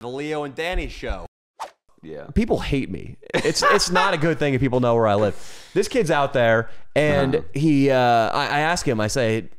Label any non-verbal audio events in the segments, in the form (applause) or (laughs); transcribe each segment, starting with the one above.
The Leo and Danny show. Yeah. People hate me. It's it's not a good thing if people know where I live. This kid's out there, and uh -huh. he, uh, I, I ask him, I say,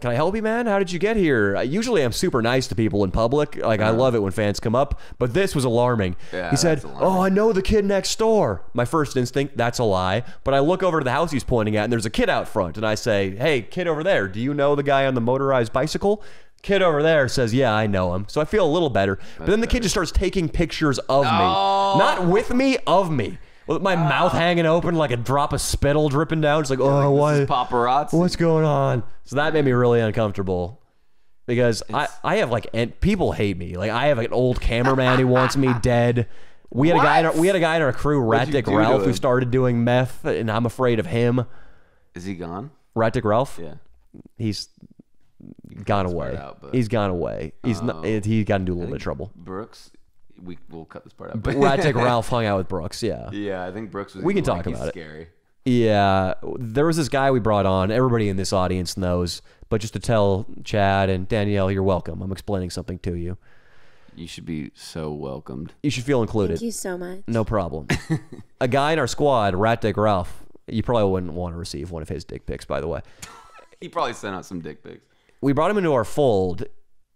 can I help you, man? How did you get here? I, usually, I'm super nice to people in public. Like, I uh-huh. love it when fans come up, but this was alarming. Yeah, he said, alarming. Oh, I know the kid next door. My first instinct, that's a lie. But I look over to the house he's pointing at, and there's a kid out front. And I say, Hey, kid over there, do you know the guy on the motorized bicycle? Kid over there says, "Yeah, I know him," so I feel a little better. But then the kid just starts taking pictures of me, oh. not with me, of me with my uh, mouth hanging open like a drop of spittle dripping down. It's like, oh, like, what? paparazzi. What's going on? So that made me really uncomfortable because I, I have like and people hate me. Like I have an old cameraman who wants me (laughs) dead. We had what? a guy. In our, we had a guy in our crew, Rat Dick Ralph, who started doing meth, and I'm afraid of him. Is he gone? Rat Dick Ralph. Yeah. He's gone away. Out, but, he's gone away. He's um, not. He's got into a little bit of trouble. Brooks, we will cut this part out. But Radtek (laughs) Ralph hung out with Brooks. Yeah. Yeah, I think Brooks was. We can like, talk about scary. it. Scary. Yeah, there was this guy we brought on. Everybody in this audience knows, but just to tell Chad and Danielle, you're welcome. I'm explaining something to you. You should be so welcomed. You should feel included. Thank you so much. No problem. (laughs) a guy in our squad, Rat Dick Ralph. You probably wouldn't want to receive one of his dick pics, by the way. (laughs) he probably sent out some dick pics we brought him into our fold.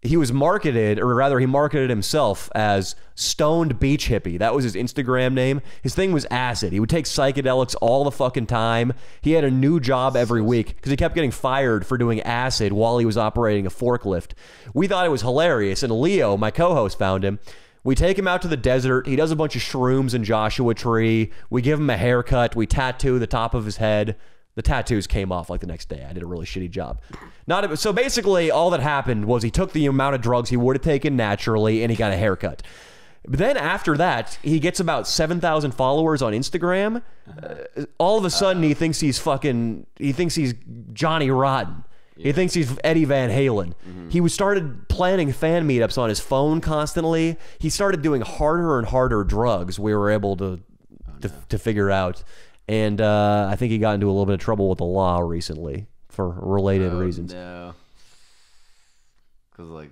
He was marketed, or rather, he marketed himself as Stoned Beach Hippie. That was his Instagram name. His thing was acid. He would take psychedelics all the fucking time. He had a new job every week because he kept getting fired for doing acid while he was operating a forklift. We thought it was hilarious, and Leo, my co host, found him. We take him out to the desert. He does a bunch of shrooms and Joshua Tree. We give him a haircut. We tattoo the top of his head the tattoos came off like the next day. I did a really shitty job. Not a, so basically, all that happened was he took the amount of drugs he would have taken naturally, and he got a haircut. But then after that, he gets about seven thousand followers on Instagram. Uh, all of a sudden, uh, he thinks he's fucking. He thinks he's Johnny Rotten. Yeah. He thinks he's Eddie Van Halen. Mm-hmm. He started planning fan meetups on his phone constantly. He started doing harder and harder drugs. We were able to to, oh, to, figure out and uh, I think he got into a little bit of trouble with the law recently for related oh, reasons. No, because like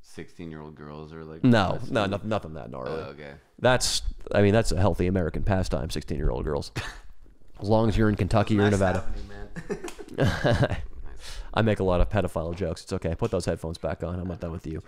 sixteen-year-old girls are like no, no, no, nothing that gnarly. Oh, okay, that's I mean that's a healthy American pastime. Sixteen-year-old girls, as long as you're in Kentucky or nice Nevada. (laughs) I make a lot of pedophile jokes. It's okay. Put those headphones back on. I'm not done with you.